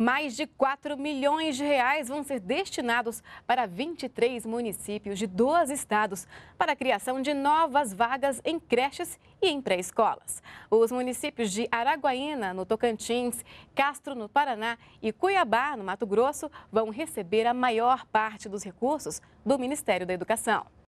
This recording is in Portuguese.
Mais de 4 milhões de reais vão ser destinados para 23 municípios de 12 estados para a criação de novas vagas em creches e em pré-escolas. Os municípios de Araguaína, no Tocantins, Castro, no Paraná e Cuiabá, no Mato Grosso, vão receber a maior parte dos recursos do Ministério da Educação.